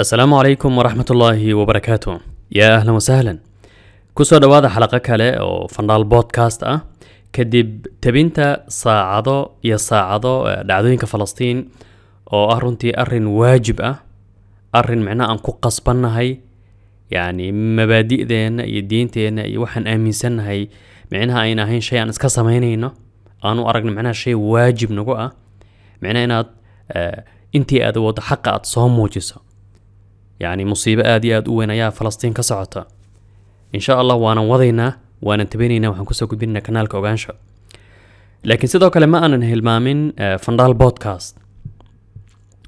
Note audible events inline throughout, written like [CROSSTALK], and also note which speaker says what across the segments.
Speaker 1: السلام عليكم ورحمة الله وبركاته يا أهلا وسهلا كسو دوادا حلقة كالي أو فندال بودكاست أه كدب تبينتا ساعدو يا ساعدو أه، دعدوينك فلسطين أو أرنتي أرن واجب أه أرن معناه أنكو قصبنا هاي يعني مبادئ دين يدينتين يوحن آمين سن هاي معناها أين هين شيء أنا اسكسا مهينينا أنا أرقن معناها شيء واجب نقوله أه. معناها إنها أنت انتي أدوات حق أتصام موجسه يعني مصيبة آدي آد أوين أيا فلسطين كسعطة إن شاء الله وانا وضينا وانا انتبهنينا وحن كسو كبيرنا كنالك كوغانشا لكن سيدوك لما أنا نهل مامن آه، فندال بودكاست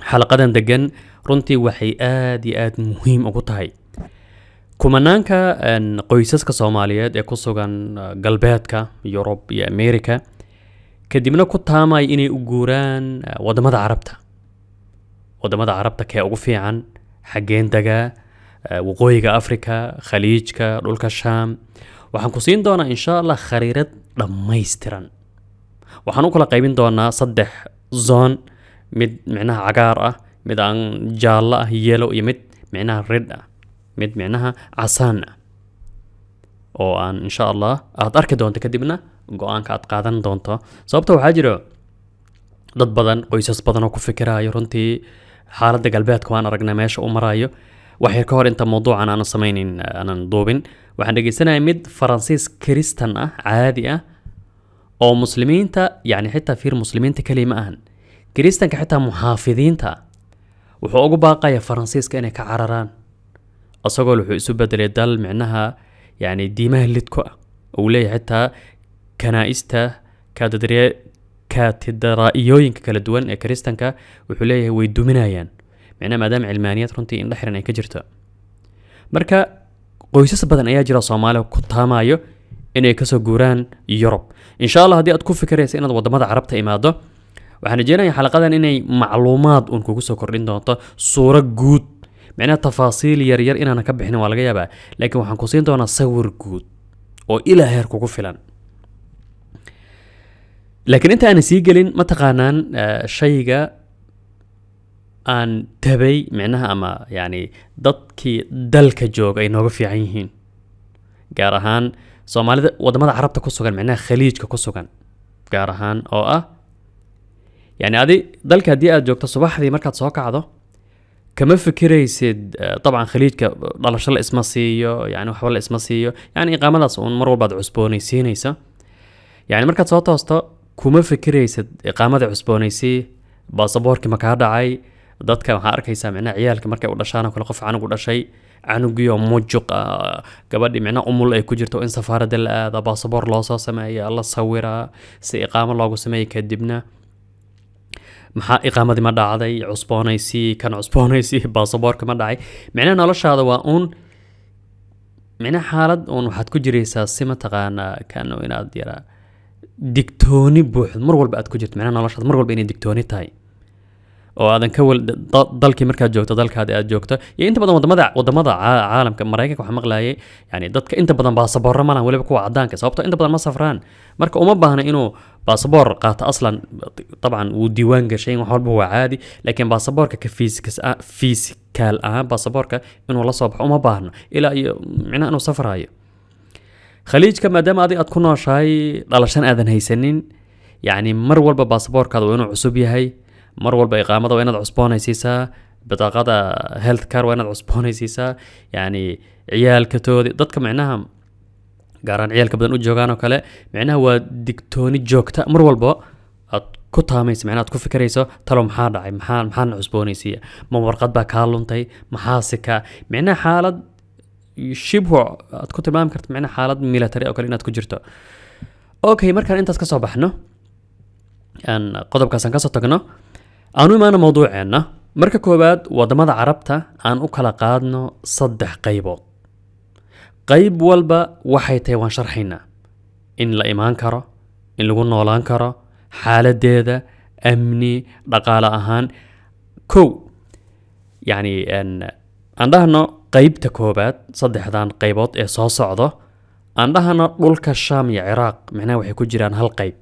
Speaker 1: حلقة دقن رنتي وحي آدي آد مهم أغطاي كمانانكا آه، أن قويساسكا صوماليا يكسو كان آه، قلباتكا يوروب يا أمريكا كدمنا كتاماي إني أغوران ودمد عربتا ودمد عربتا كي أغفي عن xaggeen degaa waqooyiga africa khaliijka dhulka shaam waxaan ku siin doonaa insha allah khariirad dhammaystiran waxaan u kala qaybin doonaa saddex zoon mid micnaha cagaar ah mid aan jaallo ah yeelo iyo mid micnaha ridh ah mid micnaha casaan ah oo aan insha allah aada arki doonto kadibna go-aanka aad qaadan doonto sababta waxaa jiro dad badan qoysas badan oo ku fikiraayo runtii xaaladda galbeedka waan aragnaa meesha u maraayo waxay ka hor inta mawduucan aanu samaynayn aanan duubin waxaan dhegeysanaya mid faransiis kristan ah caadi ah oo muslimiinta yani xitaa fiir muslimiinta keliya ma ahan kiristanka xitaa muxaafidiinta ah wuxuu ugu baaqaya faransiiska inay ka cararaan isagoo wuxuu isu bedelay dal micnaha yani diimaha lidku ah uu leeyahay xitaa kanaa'ista كاتدرا يوين كالدوان دول كريستانكا وحليه ويدومينايان معنا ما دام علمانية رنتي إن دحرنا كجرتا مركا قويسس بدن أي جرا صومالة كتها مايو إن يكسو جوران يورب إن شاء الله هدي أتكون فكرة سينا ضوض ماذا عربت إمادة وحنا جينا حلقة إن معلومات أن كوكسو كورين دوطة صورة جود معنا تفاصيل يرير إن أنا كبحنا ولا جايبة لكن وحنا كوسين دوطة صور جود وإلى هير كوكو فلان لكن انت انا سيجلين ما تقانان آه، شيغا ان تبي معناها اما يعني دتكي دلك جوغ اي نوغ في عينهين قارهان صومالي ودمد تقصو كان معناها خليج كقصو كان قارهان او اه يعني هذه دلك دي جوغ تصبح دي مركز صوكا عضو كما فكري سيد آه، طبعا خليج كضل شل اسمه سيو يعني وحول اسمه سيو يعني اقامه لاصون مرور بعد عسبوني سينيسا يعني مركز صوتا وسطو kuma fikiraysad iqaamada cusboonaysii baasaboorkii ma dhacay dadka waxaa arkaysaa micnaa ciyaalka markay u dhashaanoo kale qof canug dhashay canugiioo mujuq ah, gabadhii micnaa umul ay ku jirto in safaarada la aada baasaboor loosoo sameeya la sawiraa si iqaamo loogu sameeya kadibna maxaa iqaamadii ma dhacday cusboonaysii kan cusboonaysii [LAUGHS] baasaboorka ma dhacay micnaa noloshaada waa uun micnaa xaalad uun waxaad ku jiraysaa si mataqaanaa kano inaad yaraa دكتوني بوحد مرغول ولا بعد كجت معنا نلاش مر ولا دكتوني تاي أو هذا كول ضل كمرك جوكتا ضل كهذا جوكتا يعني أنت بدل ما تمدع عالم كمرايك وحمق لاي يعني ضد أنت بدل ما صبر رمانا ولا بكو عدان كسبت أنت بدل ما صفران مرك أمم بهنا إنه باصبر قات أصلا طبعا وديوان قشين وحرب بو عادي لكن باصبر ككفيز كس فيز كالآن آه، باصبر ك والله صبح أمم بهنا إلى معناه إنه سفر هاي khaliijka maadaama adig aad ku nooshahay dhalashana aadan haysanin yacni mar walba baasaboorkaada waa inuu cusub yahay mar walba iqaamada waa inaad cusboonaysiisaa bidaaqada health car waa inaad cusboonaysiisaa yacni ciyaalka dadka micnaha gaaraan ciyaalka badan u joogaan oo kale micnaha waa digtooni joogta mar walba aad ku taamaysa micnaha aad ku fikirayso talo maxaa dhacay maxaa maxaana cusboonaysiiya ma warqad baa kaa luntay maxaase kaa micnaha xaalad shibhu aad ku tilmaami karta micnaha xaalad milatary oo kale inaad ku jirto okay markaan intaas kasoo baxno aan qodobkaasaan kasoo tagno aanu imaano mawduuceenna marka koowaad waddamada carabta aan u kala qaadno saddex qaybood qayb walba waxay tahay waan sharxaynaa in la imaan karo in lagu noolaan karo xaaladeeda amni dhaqaale ahaan kow yacni aan dhahno قيبتا تكوبات صدح ذان قيبوت إيه صو صعده أندهانا دولك الشام يا عراق معنى وحي كجيران هالقيب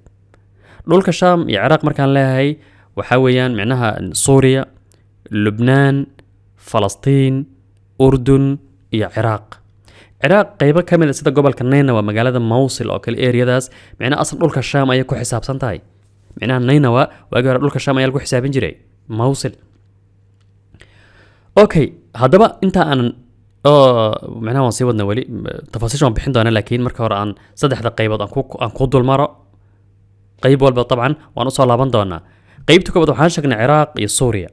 Speaker 1: دولك الشام يا عراق مركان لهاي وحاويان معناها سوريا لبنان فلسطين أردن يا عراق عراق قيبة كاملة سيدة قبل كنينة مجالة موصل أو كل إيريا داس معناها أصلا دولك الشام أي كو حساب سنتاي معناها نينوى وأقرا دولك الشام أي كو حساب جري موصل اوكي هذا انت انا oo macnaha waan sii wadnay weli tafaasiisha waan bixin doonaa laakiin marka hore aan saddexda qaybood aan ku aan ku dulmaro qayb walba dabcan waan usoo laaban doonaa qaybta koobaad waxaan sheegnay ciraaq iyo suuriya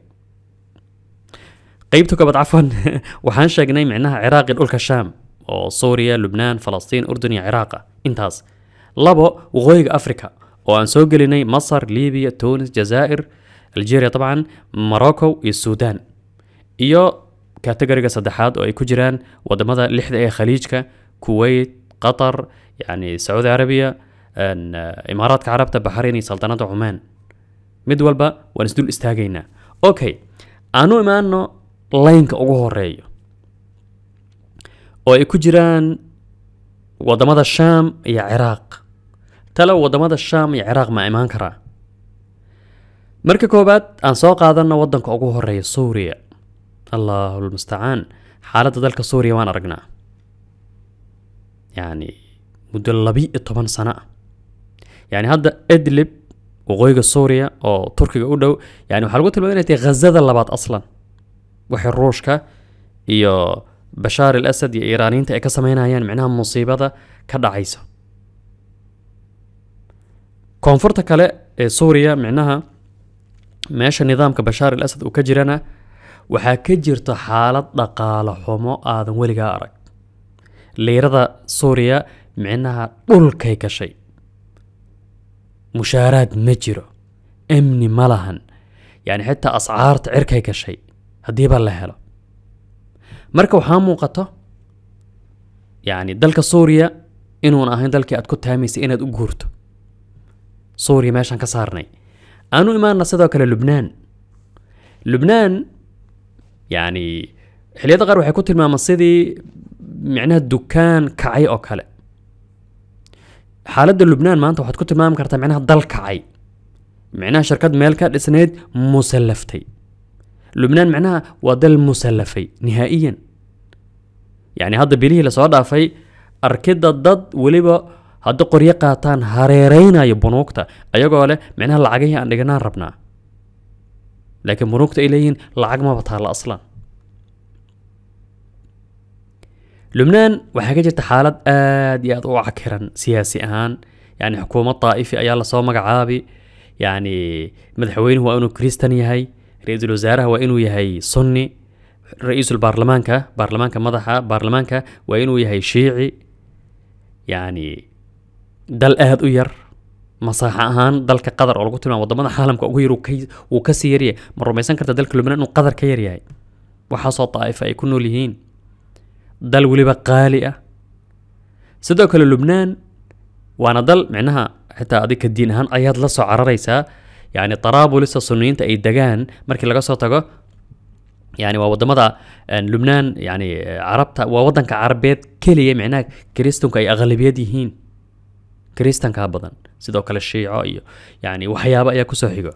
Speaker 1: qaybta koobaad cafwan waxaan sheegnay micnaha ciraaq iyo dhulka shaam oo suuriya lubnaan falastiin urdun iyo ciraaqa intaas labo waqooyiga africa oo aan soo gelinay masar libiya tunis jazaa'ir algeria طبعا morocco iyo sudan iyo كاتجري صدحات أو كجران ودمذا لحد أي خليج كويت قطر يعني سعودية عربية أن إمارات عربتة بحريني سلطنة عمان مدول با ونسدول استاجينا أوكي أنا ما أنه لينك أوجه الرأي أو كجران ودمذا الشام يا عراق تلا ودمذا الشام يا عراق ما إيمان مركب كوبات أن سوق هذا نوضن كأوجه الرأي سوريا الله المستعان حالة دلك سوريا وان أرقنا يعني مدلبي طبان سنة يعني هذا إدلب وغيق سوريا أو تركيا أودو يعني وحلقوة المدينة غزة اللبات أصلا وحي الروشكا يا بشار الأسد يا إيرانيين تا إكسامينا يعني معناها مصيبة كذا عيسى كونفورتا إيه سوريا معناها ماشي نظام كبشار الأسد وكجرنا waxaa ka jirta xaalad dhaqaale xumo aadan weligaa arag liirada suuriya micnaha dhulkay gashay mushaaraad ma jiro amni ma lahan yacni xitaa ascaarta cirkay gashay haddiiba la helo marka waxaa muuqato yacni dalka suuriya inuun ahayn dalkii aad ku taamaysay inaad u guurto suuriya meeshaan ka saarnay aanu imaana sidoo kale lubnaan lubnaan yani xilliyada qaar waxay ku tilmaamaan sidii micnaha dukaan kacay oo kale xaaladda lubnaan maanta waxaad ku tilmaami kartaa micnaha dal kacay micnaha shirkad meel ka dhisnayd musallaftay lubnaan micnaha waa dal musallafay nihaa'iyan yacni hadda bilihii lasoo dhaafay arkidda dad weliba hadda qoryo qaataan hareeraynayo bunuugta ayagoo leh micnaha lacagihii aan dhiganaan rabnaa لكن مرقت إليين العقمة ما بطال أصلا لبنان وحاجة جت حالات آد يا ضوع كرن سياسي آن يعني حكومة طائفة أيالا صومك عابي يعني مدحوين هو أنو كريستاني هاي رئيس الوزارة هو أنه يهي صني رئيس البرلمان كا برلمان كا مضحى برلمان كا وينو يهي شيعي يعني دل آهد أير مساحة هان دلك قدر أو قطنا وضمن حالهم كأجير وكي وكسيرية مرة ما يسنكر تدلك لمن إنه وقدر كيرية وحصل طائفة يكونوا لهين دل ولبا قالية سدوك لبنان وأنا دل معناها حتى أديك الدين هان أياد لسه على يعني طرابو لسه صنوين تأيد دجان مركي لقى صوتك يعني ووضع مضى لبنان يعني عربتها ووضعك عربيات كلية معناها كريستون كأي أغلبية دي هين kristanka badan sidoo kale shiico iyo yani waxyaaba ayaa kusoo xigo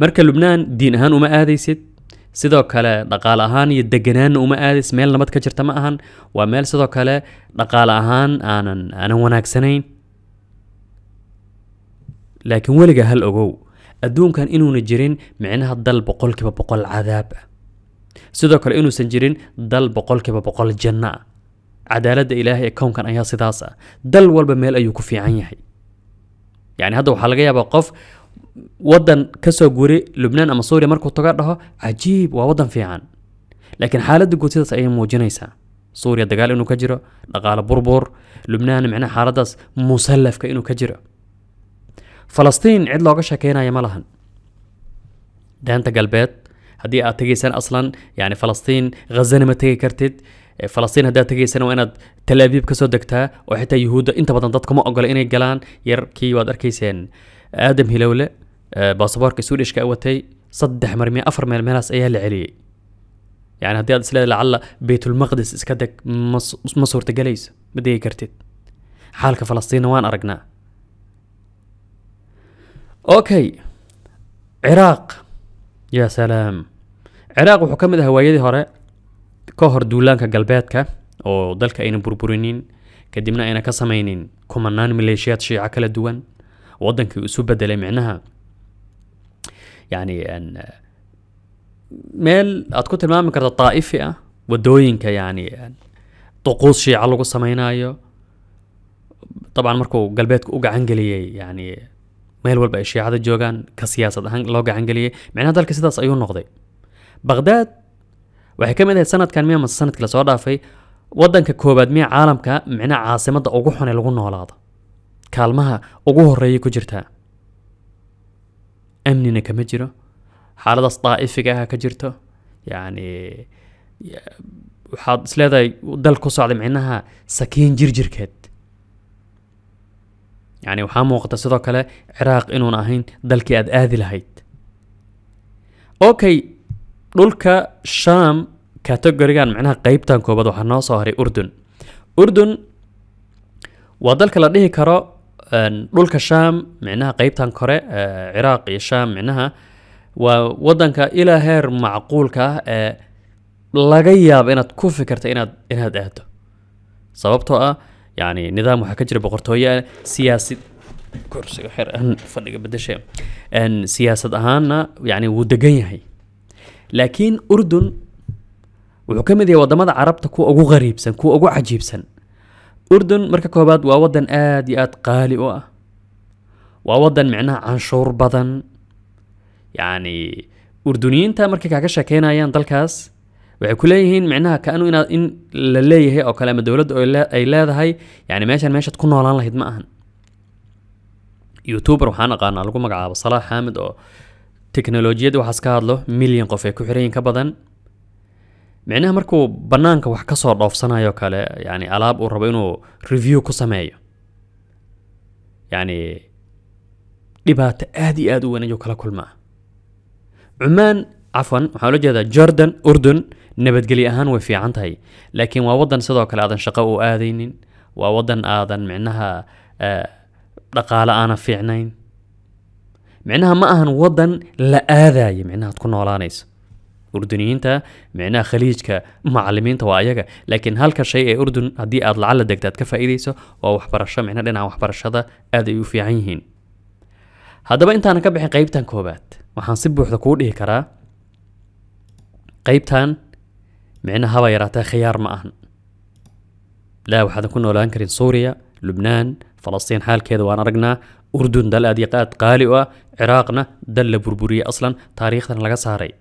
Speaker 1: marka lubnaan diin ahaan uma aadaysid sidoo kale dhaqaale ahaan iyo deganaanna uma aadays meel nabad ka jirta ma ahan waa meel sidoo kale dhaqaale ahaan aanan aanan wanaagsanayn laakiin weliga hal ogow adduunkan inuuna jirin micnaha dal boqolkiiba boqol cadaab ah sidoo kale inuusan jirin dal boqolkiiba boqol janno ah cadaaladda ilaahay ee kownkan ayaa sidaas ah dal walba meel ayuu ku fiican yahay yani hadda waxaa laga yaabaa qof wadan kasoo guri lubnaan ama suuriya markuu taga dhaho cajiib waa wadan fiican laakiin xaaladda guud sidaas ayay muujinaysaa suuriya dagaal inuu ka jiro dhaqaale burbur lubnaan micnaha xaaladaas musallafka inuu ka jiro falastiin cid looga sheekeynaya ma lahan daanta galbeed haddii aad tegaysaan aslan yani falastiin ghazana ma tegi kartid فلسطين هدا تجي سنة وأنا تل أبيب كسر دكتها وحتى يهود أنت بدن تدكم أقل إني جلان ير كي وادر كي سن آدم هلولة آه، باصبار كسور إيش كأوتي صدح مرمي أفر من الملاس إياه العلي يعني هدا سلا لعل بيت المقدس إسكدك مص مصور تجليس بدي كرتت حالك فلسطين وان أرجنا أوكي عراق يا سلام عراق وحكم ذهوايدي هراء كهر دولانكا كا او دالكا كاين بربورينين كدمنا اينا كاسامينين كمانان مليشيات شيعة كلا دوان كي اسوبة دالي معناها يعني ان ميل اتكوت المام كرتا طائفة ودوينكا يعني ان طقوس شيعة لغو سامينا طبعا مركو قلباتك اوكا انجلي يعني ميل والبا اشياء هذا جوغان كسياسة هنج انجلي معناها دالك سيداس ايو نغضي بغداد waxay ka mid ahayd sanadkan miya mase sanadkii lasoo dhaafay waddanka koowaad miya caalamka micnaha caasimadda ugu xune lagu noolaado kaalmaha ugu horreeyay ku jirtaa amnina kama jiro xaaladaas daa'ifiga ah ka jirto yacni waxaad isleedahay dal ku socda micnaha sakiin jirjirkeed يعني waxaa muuqata sidoo kale ciraaq inuun ahayn dalkii aad aadi lahayd okay dhulka sham categorigan macnaha qeybtan koobaad waxaa noo soo haray urdun urdun waa dalka la dhihi karo dhulka sham micnaha qeybtan kore ciraaq iyo sham micnaha waa wadanka ilaa heer macquulka ah ee laga yaabo inaad ku fikirta inaad inaad aado sababtoo ah yani nidaam waxaa ka jira boqortooye siyaasad kursiga xir fadhiga bedeshe siyaasad ahaanna yani wuu degan yahay لكن أردن وحكم ذي وضم هذا عربت كو أجو غريب سن كو أجو عجيب سن أردن مركا كوباد وأودن آدي آد قالي وأ وأودن معناه عن شور بدن يعني أردنيين تا مركا كاكا شاكينا يان دالكاس وعكوليهين معناها كأنو إن إن للي هي أو كلام الدولة أو أي لا هاي يعني ماشي ماشي تكون والله الله يدمعهن يوتيوبر وحنا قانا لكم مقعد صلاح حامد أو تكنولوجيا دو حسكا هادلو مليون قفة كوحرين كبادن معناها مركو بنانك وحكا كسور دوف سنايو كالا يعني ألاب وربينو ريفيو كسمايو يعني دبات أهدي أدو وينجو كلا كل ما عمان عفوا حول جدا جردن أردن نبت قلي أهان وفي عنتهي لكن ووضن سدو كلا أدن شقاو آذينين ووضن آذن معناها آه دقال أنا في عنين معناها ما أهن وطن لا آذاي معناها تكون نولانيس أردنيين تا معناها خليج كمعلمين توايقة لكن هل كشيء أردن هدي أضلع على دكتات كفا إيديسو وأوح برشا معناها لأنها وح برشا دا آذي يوفيعينهين هذا بقى انت أنا كبحي قيبتان كوبات وحان سبو حدكو إيه كرا قيبتان معناها هوا يراتا خيار ما أهن لا وحدا كنا ولا أنكرين سوريا لبنان فلسطين حال كذا وانا رجنا أردن دل أديقات قالوا عراقنا دل بربورية أصلا تاريخنا لغا ساري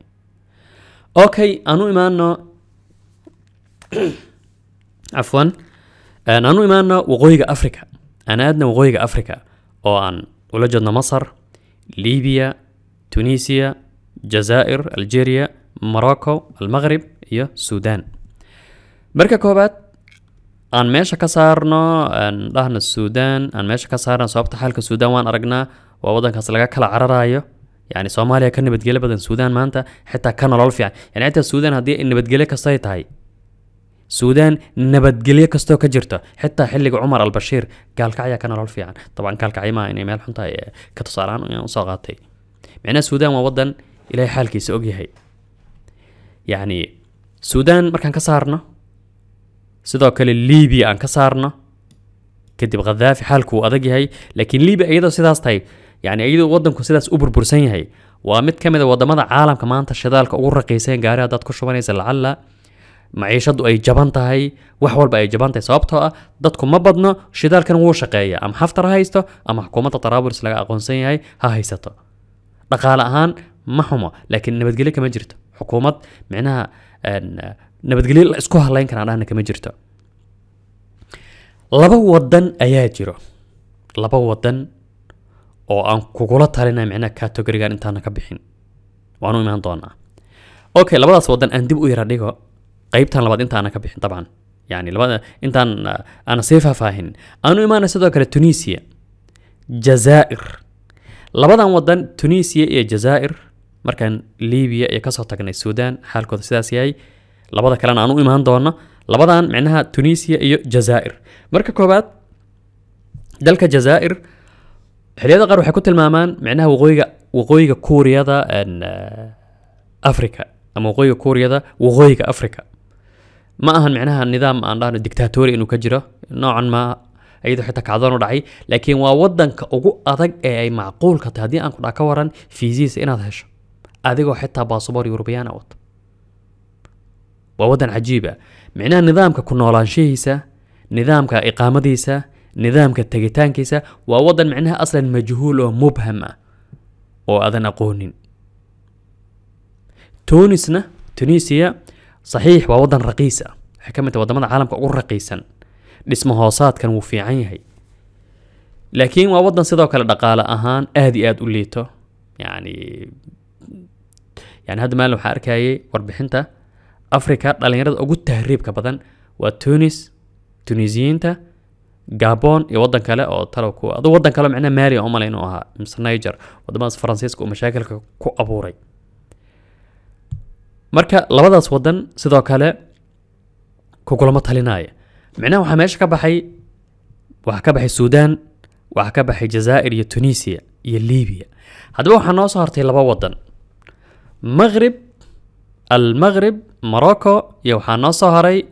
Speaker 1: أوكي أنو إيماننا [COUGHS] عفوا آه، أنو إيماننا وغويق أفريكا أنا أدنا وغويق أفريكا أو أن ولجدنا مصر ليبيا تونسيا جزائر الجيريا مراكو المغرب يا السودان مركا كوبات aan meesha ka saarno aan dhahno suudaan aan meesha ka saarno sababta xaalka suudaan waan aragnaa waa waddankaas laga kala cararaayo يعني صوماليا كان نبتجلة بدن السودان ما أنت حتى كان العرف يعني يعني حتى السودان هدي نبتجلة كستاي تاي السودان نبتجلة كستو كجرتا حتى حلق عمر البشير قال كعيا كان العرف يعني طبعا قال كعيا ما يعني مال حنتا كتصاران يعني صاغاتي معناه السودان ووضن إلى حالك سوقي هي يعني السودان ما كان كسارنا sidoo kale liibiya aan ka saarno kadib khadaafi xaalkuu adag yahay laakiin libiya iyadoo sidaas tahay yani iyadoo wadanku sidaas u burbursan yahay waa mid ka mid a wadamada caalamka maanta shidaalka ugu raqiisan gaari haddaad ku shubanaysa lacalla maciishadu ay jaban tahay wax walba ay jaban tahay sababtoo ah dadku ma badno shidaalkan wuu shaqeeya ama xaftar haysto ama xukuumadda taraabulis laga aqoonsan yahay ha haysato dhaqaale ahaan ma xumo laakiin nabadgelyo kama jirto xukuumad micnaha nabadgelyo la isku halayn karaa dhahna kama jirto laba wadan ayaa jiro laba wadan oo aan kugula talinaya micnaha categorigan intaana ka bixin waanu imaan doonaa okay labadaas wadan aan dib u yara dhigo qaybtan labaad intaana ka bixin dabcan yani labada intaan aan sii faahfaahin aanu imaana sidoo kale tunisia jazaa'ir labadan wadan tunisia iyo jazaa'ir markaan libiya iyo kasoo tagnay sudan xaalkooda sidaas yahay labada kalena aan u imaan doona labadan micnaha tunisia iyo jazaa'ir marka koobaad dalka jazaa'ir xilliyada qaar waxay ku tilmaamaan micnaha waqooyiga waqooyiga kuuriyada africa ama waqooyiga kuuriyada waqooyiga africa ma ahan micnaha nidaam aan dhahno dictatori inuu ka jiro noocan ma iyadoo xitaa kacdoon u dhacay laakiin waa wadanka ugu adag ee ay macquulka tahay haddii aan ku dhaa ka waran fiisiisa inaad hesho adigoo xitaa baasabor yurubiyaana wata waa wadan cajiiba micnaha nidaamka ku noolaanshihiisa nidaamka iqaamadiisa nidaamka tegitaankiisa waa wadan micnaha aslan majhuul oo mubham ah oo aadan aqoonin tunisna tunisiya صحيح waa wadan raqiis ah waxay ka mid tahay wadamada caalamka ugu raqiisan dhisma hoosaadkan wuu fiican yahay laakiin waa wadan sidoo kale dhaqaale ahaan aad iyo aad u liito yani yani hadda maalin waxaa arkayay warbixinta africa dhalinyarada ugu tahriibka badan waa tunis tunisiyiinta gabon iyo wadan kale oo talo ku adu wadan kale micnaha maaliya umale inuu ahaa mise niger wadamadaas faransiiska uu mashaakilka ku abuuray marka labadaas wadan sidoo kale kugulama talinaya micnaha waxaa meesha ka baxay waxaa ka baxay suudan waxaa ka baxay jazaa'ir iyo tunisia iyo libiya haddaba waxaa noo soo hartay laba wadan maqrib المغرب مراكو يوحنا صهري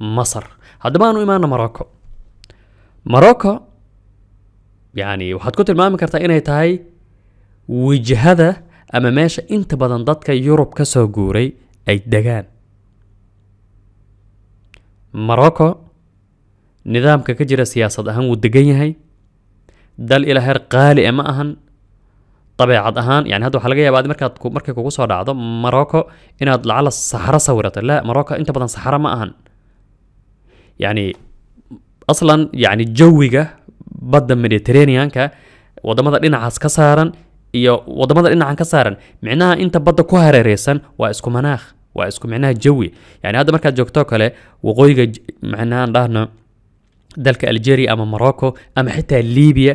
Speaker 1: مصر هذا ما إيمان مراكو مراكو يعني وحد كتل ما مكرتا إنا يتهي وجهدة أما ماشا إنت بدن ضدك يوروب كسو قوري أي دقان مراكو نظام كجرى سياسة أهم ودقيني هاي دل إلى هر قالي أما أهن dabeecad ahaan yani hadda waxaa laga yaaba markaad markay kugu soo dhacdo Morocco inaad lacala saxara sawirato la Morocco inta badan saxara ma ahan yani aslan yani jawiga badda Mediterranean-ka wadamada dhinacaas ka saaran iyo wadamada dhinacan ka saaran micnaha inta badda ku hareereysan waa isku manaakh waa isku micnaha jawi yani hadda markaad joogto kale waqooyiga macnaha dhahno dalka Algeria ama Morocco ama xitaa Libya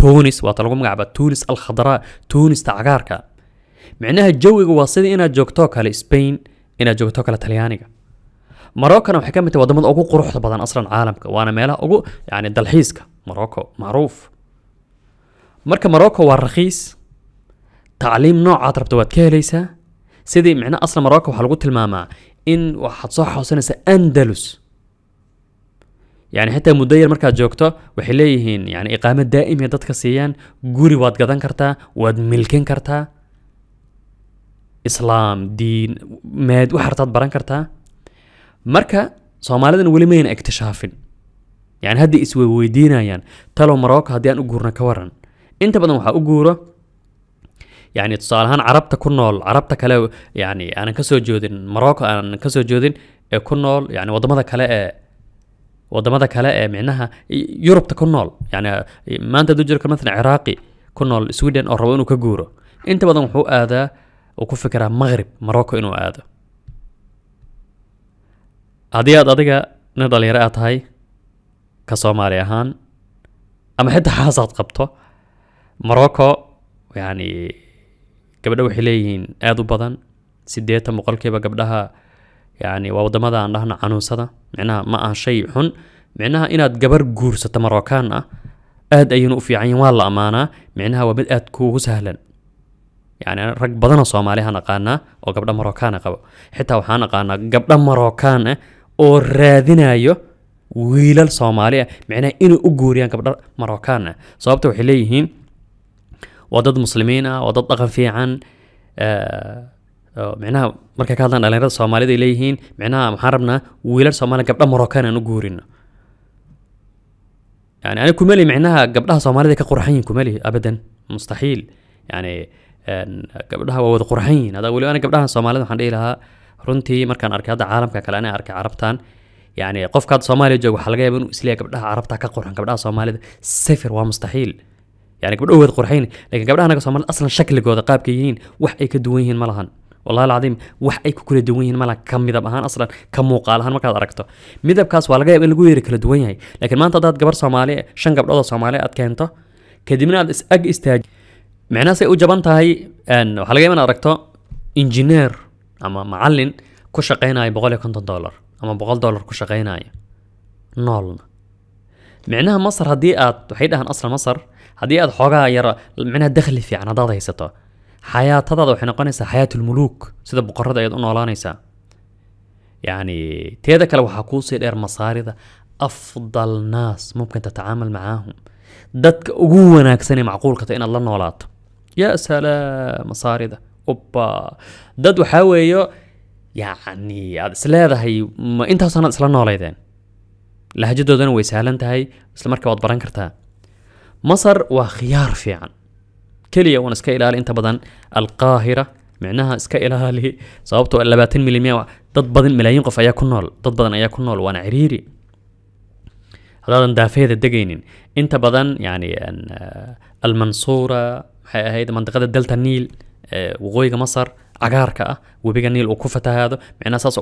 Speaker 1: تونس وات لغو تونس الخضراء تونس تعقاركا معناها الجوي واصد انا جوكتوكا لإسبين انا جوكتوكا لتاليانيكا مروكا نو حكامة ودمد اوقو قروح بدن اصلا عالمك وانا ميلا اوقو يعني دلحيسكا مروكو معروف مركا مروكو والرخيص تعليم نوع عطر دوات كاليسا سيدي معناها اصلا مروكو حلقو تلماما ان وحد صح حسنسا اندلس yani xitaa muddo yar markaad joogto waxay leeyihiin yani iqaamo daa'imia dadka siiyaan guri waad gadan kartaa waad milkin kartaa islaam diin meed wax hartaad baran kartaa marka soomaalidan weli mayna iktishaafin yani hadday isweyweydiinayaan talow marocco haddii aan u guurno ka waran inta badan waxaa u guuro yani tusaale ahaan carabta ku nool carabta kale yani aanan kasoo joodin marocco aanan kasoo joodin ee ku nool yani wadamada kale ee wadamada kale ee micnaha yurubta ku nool yani maanta haduu jiro kan maalan ciraaqi ku nool sweden oo rabo inuu ka guuro inta badan wuxuu aadaa uu ku fikiraa maqrib morocco inuu aado haddii aad adiga nin dhalinyaro aad tahay ka soomaali ahaan ama xitaa xaasaad qabto morocco yani gabdho waxay leeyihiin aada u badan siddeetan boqolkiiba gabdhaha yani waa wadamada aan dhahna canuunsada micnaha ma aha shay xun micnaha inaad gabar guursato marookaan ah aad ayuuna u fiican yihin waa la ammaanaa micnaha waa mid aad kuugu sahlan yani rag badanoo soomaalihaan aqaanaa oo gabdho marookaana qabo xitaa waxaan aqaanaa gabdho marookaan ah oo raadinayo wiilal soomaali ah micnaha inay u guuriyaan gabdho marookaan ah sababta waxay leeyihiin waa dad muslimiin ah waa dad dhaqan fiican micnaha markay ka hadlaan dhalinyarada soomaalida ay leeyihiin micnaha maxaan rabnaa wiilal soomaaliya gabdha moroccan aan u guurino yani ani kumeli micnaha gabdhaha soomaalida ka qurxan yihin kumeli abadan mustaxiil yani gabdhaha waa wada qurxan yihin adaa weli ani gabdhaha soomaalida waxaan dhihi lahaa runtii markaan arkay hadda caalamka kale anaa arkay carabtan yani qofkaad soomaaliya jooga waxaa laga yaaba inuu isleeyahay gabdhaha carabta ka qurxan gabdhaha soomaalida safir waa mustaxiil يعني قبل أول قرحين لكن قبل أنا قصة أصلا شكل جوده قاب كيين وح أي كدوين ملهن والله العظيم wax ay ku kala duwan yihiin mala ka midab ahaan aslan ka muuqaal ahaan markaad aragto midabkaas waa laga yaab in lagu yeeri kala duwan yahay laakiin maanta haddaad gabar soomaali shan gabdhood oo soomaali aad keento kadibna aad is-ag istaaj micnahaas ay u jaban tahay waxaa laga yaab in aragto injineer ama macallin ku shaqaynaya boqol iyo konton dollar ama boqol dollar ku shaqaynaya noolna micnaha masar haddii aad waxay dhahaan aslan masar haddii aad xoogaa yar micnaha dakhli fiican haddaad haysato xayaatadaada waxay noqonaysaa xayaatu lmuluuk sida boqorada ayaad u noolaanaysaa يعني تيدا كلا وحكوسي إير مصاري ذا أفضل ناس ممكن تتعامل معاهم دتك أقوى ناكسني معقول كتا إن الله نولات يا سلام مصاري ذا أوبا دد وحاويو يعني سلا سلاذا هي ما انت صنع سلان نولايدين لهجدودن ويسهلن تهي اسلمركا واد بران كرتها مصر وخيار فيعن كليا وانا اسكا الى انت بدن القاهره معناها اسكا الى هالي صوبتو 20 مليم ضد بدن ملايين قف اياكو نول ضد بدن اياكو نول وانا عريري هذا دافيه الدقينين انت بدن يعني ان آه، المنصوره هيدا منطقه دلتا النيل آه، وغويق مصر عقاركا آه، وبيقى النيل وكفتا هذا معناها اساس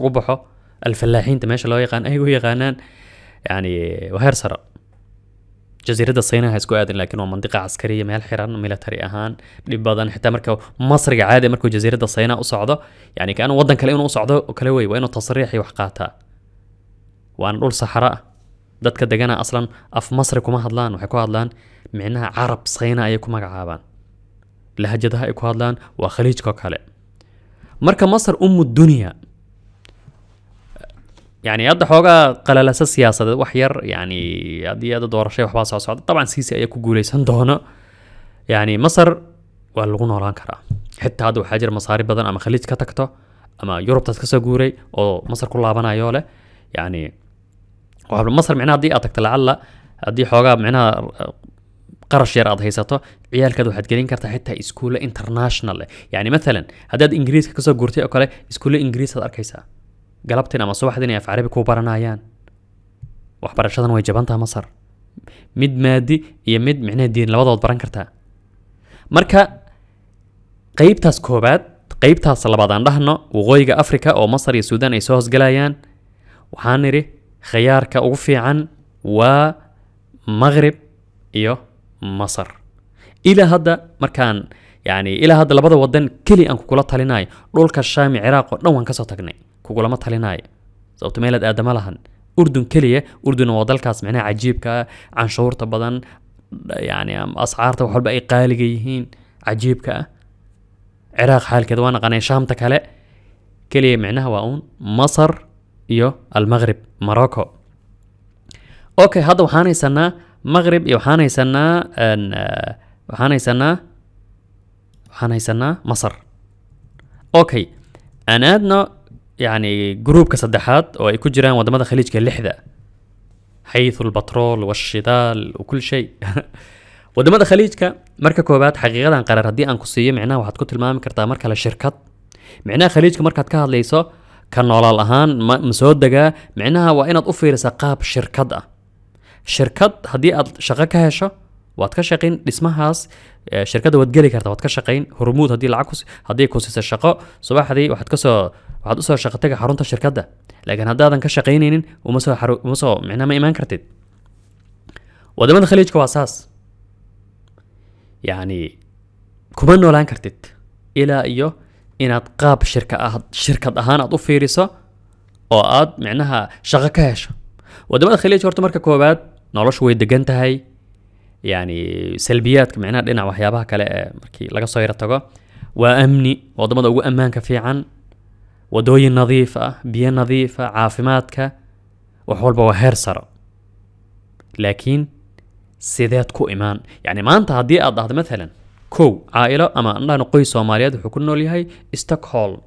Speaker 1: الفلاحين تماشي لو يغان ايوه يغانان يعني وهير سرق جزيرة الصين هاي سكو ادن منطقة عسكرية ميل حيران ميلتري اهان دي بادن حتى مركو مصر عادي مركو جزيرة الصين اصعدو يعني كانوا ودن كلاينو اصعدو وكلاوي وينو تصريحي وحقاتا وان نقول صحراء دات كدقانا اصلا اف مصر كوما هادلان وحكوا هادلان معناها عرب صينا اي كوما عابان لهجتها اي كو هادلان وخليج كوكالي مركا مصر ام الدنيا يعني هذا حوجا قال لها سياسة وحير يعني هذه هذا دور شيء وحباس على صعد طبعا سيسي أيك يقولي سندهنا يعني مصر والغنى ران كرا حتى هذا حجر مصاري بدن أما خليت كتكتو أما يوروب تتكسى قوري أو مصر كلها بنا يوله يعني وقبل مصر معناها دي أتكتل على دي حوجا معناها قرش يرى هذا هيساتو عيال كذا واحد قرين كرتا حتى اسكولا انترناشنال يعني مثلا هذا انجليز كسر قرتي اوكي اسكولا انجليز هذا اركيسا galabtin ama subaxdin ay af carabi ku baranayaan waxbarashadan way jabantaha masar mid maadi iyo mid micnaha diin labadood baran kartaa marka qaybtaas koobaad qaybtaas labaad aan dhahno waqooyiga africa oo masar iyo suudaan ay soo hosgalayaan waxaan nidhi khiyaarka ugu fiican waa maqrib iyo masar ilaa hadda markaan yani ilaa hadda labada wadan keli aan kukula talinayo dhulka shaami ciraaq oo dhan waan kasoo tagnay kugulama talinaayo sababto meelaad aadama lahan urdun keliya urdun waa dalkaas micnaha cajiibka canshuurta badan yani ascaarta wax walba ay qaaliga yihiin cajiibka ah ciraaq xaalkeed waa naqanay shaamta kale keliya micnaha waa uun masar iyo almaqrib morocco okay hadda waxaan haysanaa maqrib iyo waxaan haysanaa waxaan haysanaa waxaan haysanaa masar okay aan aadno يعني جروب كسدحات او ايكو جيران ودمادا خليج كاللحدة حيث البترول والشتال وكل شيء [LAUGHS] ودمادا خليج كا مركا كوبات حقيقة عن قرار هدي ان كسية معناه واحد كتل مامي كرتا مركا لشركات معناه خليج كا مركا تكاهد كان على الاهان مسود دقا معناها وانا اطفي رساقاب شركات شركات هدي شغاكا هشا واتكشقين اسمها آه، شركة ودقلي كرتا واتكشقين هرمود هدي العكس هدي كوسيس الشقاء صباح هدي واحد كسو waxaad usoo shaqo taga xarunta shirkadda laakiin haddaadan ka shaqaynaynin umasoo micnaa ma imaan kartid wadamada khaliijka waa saas yacni kuma noolaan kartid ilaa iyo inaad qaab shirka ah shirkad ahaan aad u fiiriso oo aad micnaha shaqo ka hesho wadamada khaliijka horta marka koowaad noloshu way degan tahay yacni salbiyaadka micnaha dhinaca waxyaabaha kale ee markii laga soo yaro tago waa amni wadamada ugu ammaanka fiican ودوي نظيفة بيا نظيفة عافماتك وحول بوا هرسر لكن سيدات كو إيمان يعني ما أنت هدي أضهد مثلا كو عائلة أما أنه نقوي سوماليات وحكو نولي هاي استكهول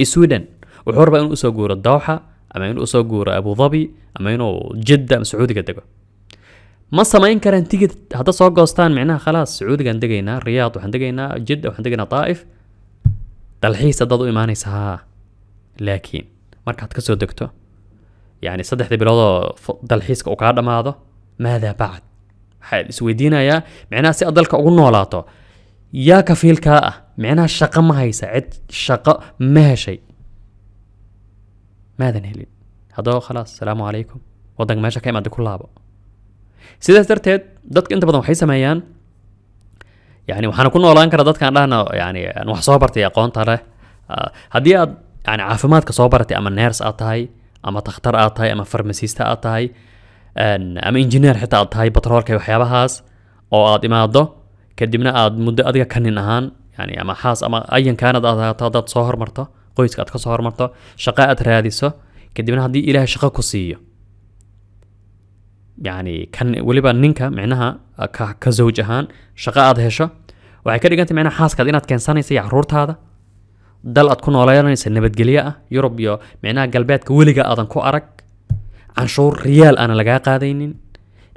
Speaker 1: السودان وحور بأن أسوغور الدوحة أما أن أسوغور أبو ظبي أما أن جدة سعودي كدقة ما سماين كران تيجي هذا سوق قوستان معناها خلاص سعودي كان دقينا الرياض وحن دقينا جدة وحن دقينا طائف تلحيس ضد إيماني سهاه لكن مركات كسو دكتو يعني صدح ذي بلوضو دالحيس كوكادا ما هذا ماذا بعد حال سويدينا يا معنا سي ادالك او نوالاتو يا كفيل كاء معنا الشقة ما هي سعد الشقة ما شيء ماذا نهلين هادو خلاص السلام عليكم وضعك ماشا كيما دي كل لابا سيدا سترتيد دادك انت بضم حيسا ميان يعني وحنا كنا والله انكر دادك انا يعني انو انا وحصوبرتي اقوان طاره هدي yani caafimaadka soo baratay ama neers aad tahay ama takhtar aad tahay ama farmasista aad tahay ama injineer xitaa aad tahay batroolka waxyaabahaas oo aad imaado kadibna aad muddo adiga kanin ahaan yani ama xaas ama ayankaanad aad ahaato haddaad soo hormarto qoyska aad ka soo hormarto shaqa aad raadiso kadibna haddii ilaahay shaqo ku siiyo yani kan weliba ninka micnaha ka zawj ahaan shaqa aad hesho waxay ka dhigantay micnaha xaaskaad inaad keensanaysa iyo caruurtaada dal aad ku nooleynaysa nabadgelyo ah yurub iyo micnaha galbeedka weliga aadan ku arag canshuur riyaal aana lagaa qaadaynin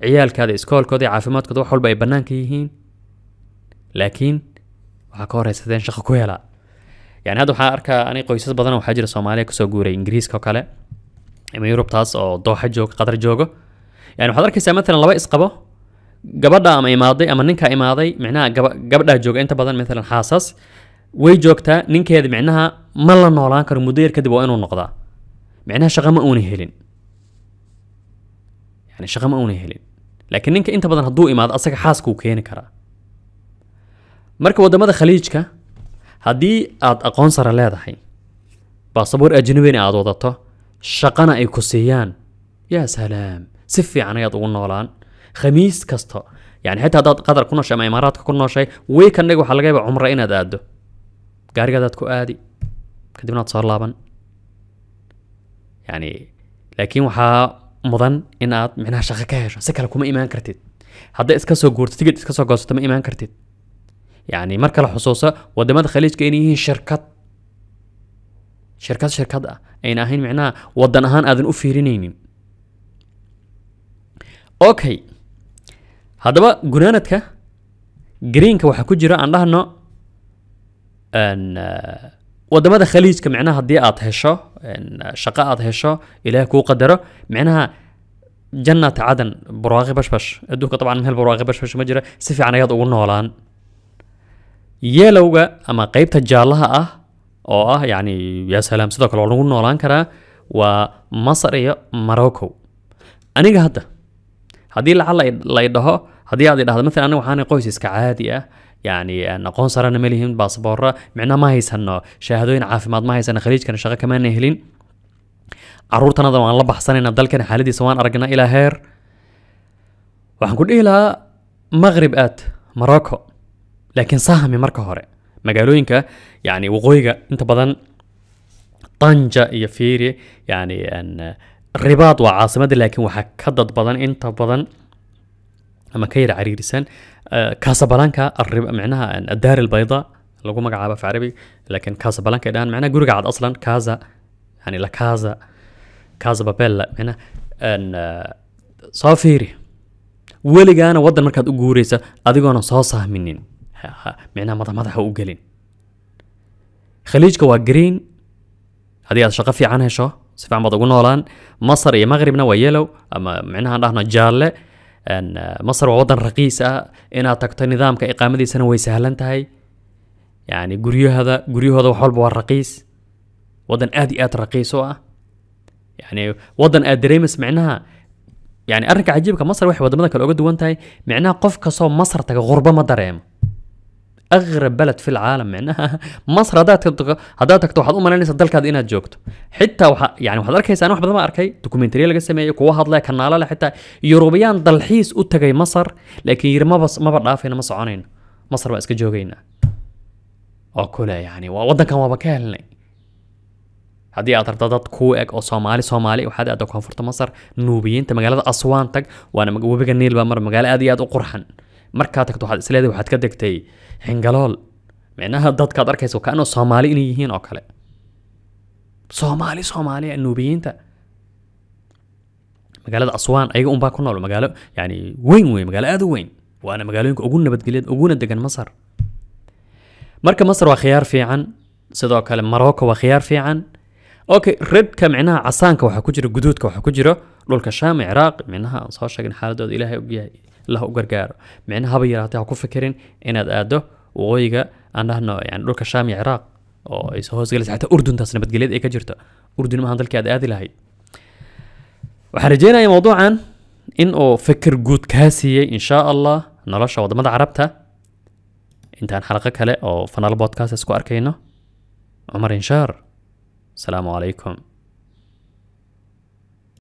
Speaker 1: ciyaalkaada iskoolkooda iyo caafimaadkooda wax walba ay bannaanka yihiin laakiin waxaa ka horeysa sideen shaqo ku helaa yani hadda waxaa arkaa ani qoysas badan waxaa jira soomaaliya kasoo guuray ingiriiska oo kale ama yurub taas oo dooxa jooga qatar joogo yani waxaad arkaysaa matalan laba isqabo gabadha ama imaaday ama ninka imaaday micnaha gabadhaa jooga inta badan matalan xaasas way joogtaa ninkeeda micnaha ma la noolaan karo muddo yar kadib waa inuu noqdaa micnaha shaqo ma uuna helin yani shaqo ma uuna helin laakiin ninka inta badan hadduu imaado asaga xaaskuu keeni karaa marka waddamada khaliijka haddii aad aqoon sare leedahay baasaboor ajnabina aad wadato shaqana ay ku siiyaan yaa salaam si fiican ayaad ugu noolaan khamiis kasta yani xitaa haddaad qatar ku noshay ama imaaraadka ku nooshay wiikandag waxaa laga yaabaa cumre inaad aado قارقاداتكو آدي كدبنا تصور لابن يعني لكن وحا مظن إن آت معناها شغا كاهش سكالكو ما إيمان كرتيد حدا إسكاسو قورت تقيد إسكاسو قوصو تما إيمان كرتيد يعني مركة الحصوصة ودماد خليج كيني هي شركات شركات شركات آه. أين أهين معناها ودن أهان آذن أفيرينين أوكي هذا بقى جرينك وحكو جرا عندها نو wadamada khaliijka micnaha haddii aad hesho shaqo aad hesho ilaahay kuu qadaro micnaha jannat cadan barwaaqi bashbash adduunka dabcan meel barwaaqi bashbash ma jira si fiican ayaad ugu noolaan yeelowga ama qeybta jaallaha ah oo ah yacni yaa salaam sidoo kale waa lagu noolaan karaa waa masar iyo morocco aniga hadda haddii lacag la idhaho haddii aad idhahdo maalan aniga waxaan qoys iska caadi ah يعني نقون صرنا مليهم باسبورة معنا ما هي سنة شاهدوين عافي ما هي سنة خليج كان شغل كمان نهلين عرورتنا ده الله بحصاني نبدل كان حالدي سواء أرجنا إلى هير وحنقول إلى مغرب آت مراكو لكن صاهمي مركو هوري ما قالوين يعني وغويقة انت بدن طنجة يفيري يعني أن الرباط وعاصمة لكن وحكدت بدن انت بدن اما كير عريرسن آه، كاسابلانكا الربا معناها الدار البيضاء لو ما قعابه في عربي لكن كاسابلانكا الان معناها قرقع اصلا كازا يعني لا كازا كازا بابيلا هنا ان آه، صافيري ولي انا ودا مركات اوغوريسا ادغو انا صوصا منين معناها ما ما هو قالين خليج كوا جرين هذه شقه في عنها شو سفان بعض نولان مصر يا مغربنا ويلو اما معناها انا جاله أن مصر وضن رقيسة إنها تقت نظام كإقامة دي سنة ويسهل انتهي يعني قريو هذا قريو هذا وحول بوار رقيس وضن آدي آت رقيسة يعني وضن آدري ما سمعناها يعني أرنك عجيبك مصر واحد وضن مدك الأقود وانتهي معناها قف صوم مصر تقى غربة ما دريم اغرب بلد في العالم معناها [LAUGHS] مصر هذا تلتغ... هذا تكتو واحد امنا نسى الدلك هذا انها جوكتو حتى وح... يعني واحد اركيس انا واحد ما اركي دوكيومنتري اللي قسمي كو واحد لك كنالا حتى يوروبيان ضلحيس اوتغي مصر لكن ير ما بس ما بعرفين مصر صعونين مصر بس كجوغينا اوكولا يعني وضا كان وبكالني هذي اعترف دادات كو اك او صومالي صومالي وحد ادو كونفورت مصر نوبيين تمجالات اسوان تك وانا مجوبي كنيل بامر مجال ادي ادو قرحن markaa tagto waxaad isleedahay waxaad ka degtay xingalool micnaha dadkaad arkayso kaanoo soomaali inay yihiin oo kale soomaali soomaaliya nuubiyiinta magaalada aswaan ayaga unbaa ku nool magaalo yani weyn weyn magaalo aada u weyn waana magaalooyinka ugu nabadgelyan uguna degan masar marka masar waa khiyaar fiican sidoo kale marocco waa khiyaar fiican okay redka micnaha casaanka waxaa ku jira guduudka waxaa ku jira dhulka shaam ciraaq micnaha aan soo sheegin xaaladooda ilaahay ogyahay له غرغار معنى هبا يراتي هكو فكرين إن هذا أدادو وغيغا أنه نو يعني لوكا شامي عراق أو إيس هوز غلس حتى أردن تاسنا بتقليد إيكا جرتا أردن ما هندل كاد آدي لهي وحرجينا أي موضوع عن إن أو فكر قوت كاسية إن شاء الله نلاشا وضا مدى عربتا إنتا عن حلقة كالي أو فنال بودكاست اسكو أركينو عمر إنشار السلام عليكم